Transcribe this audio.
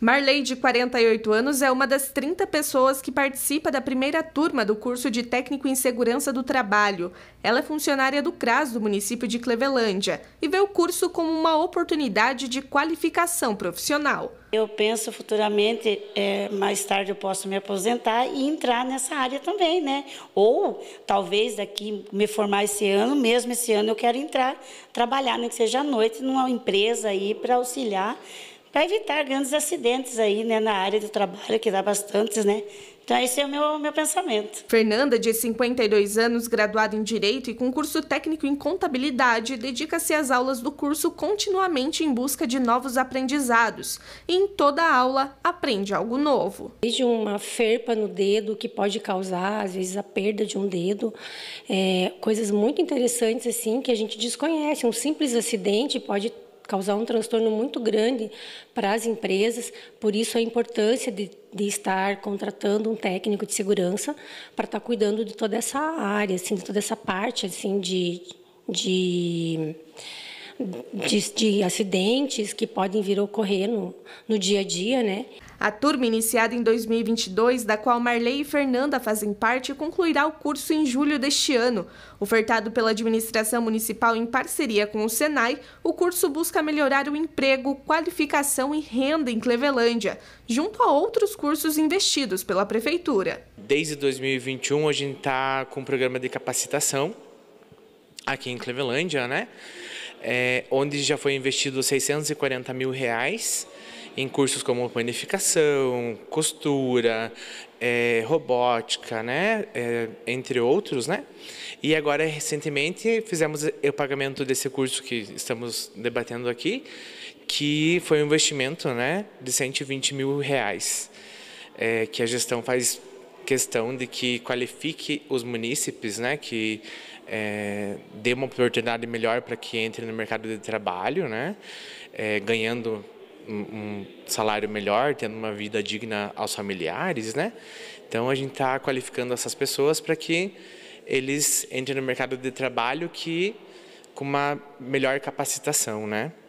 Marley, de 48 anos, é uma das 30 pessoas que participa da primeira turma do curso de técnico em segurança do trabalho. Ela é funcionária do CRAS do município de Clevelândia e vê o curso como uma oportunidade de qualificação profissional. Eu penso futuramente, é, mais tarde eu posso me aposentar e entrar nessa área também, né? Ou talvez daqui me formar esse ano, mesmo esse ano eu quero entrar, trabalhar, nem que seja à noite, numa empresa aí para auxiliar para evitar grandes acidentes aí né, na área do trabalho, que dá bastantes, né? Então, esse é o meu, meu pensamento. Fernanda, de 52 anos, graduada em Direito e com curso técnico em Contabilidade, dedica-se às aulas do curso continuamente em busca de novos aprendizados. E em toda aula, aprende algo novo. Desde uma ferpa no dedo, que pode causar, às vezes, a perda de um dedo, é, coisas muito interessantes, assim, que a gente desconhece. Um simples acidente pode causar um transtorno muito grande para as empresas, por isso a importância de, de estar contratando um técnico de segurança para estar cuidando de toda essa área, assim, de toda essa parte assim, de, de de, de acidentes que podem vir a ocorrer no, no dia a dia, né? A turma iniciada em 2022, da qual Marley e Fernanda fazem parte, concluirá o curso em julho deste ano. Ofertado pela administração municipal em parceria com o Senai, o curso busca melhorar o emprego, qualificação e renda em Clevelândia, junto a outros cursos investidos pela prefeitura. Desde 2021 a gente está com um programa de capacitação aqui em Clevelândia, né? é, onde já foi investido 640 mil reais em cursos como planificação, costura, é, robótica, né, é, entre outros, né. E agora recentemente fizemos o pagamento desse curso que estamos debatendo aqui, que foi um investimento, né, de 120 mil reais, é, que a gestão faz questão de que qualifique os munícipes, né, que é, dê uma oportunidade melhor para que entre no mercado de trabalho, né, é, ganhando um salário melhor, tendo uma vida digna aos familiares, né? Então a gente está qualificando essas pessoas para que eles entrem no mercado de trabalho que com uma melhor capacitação, né?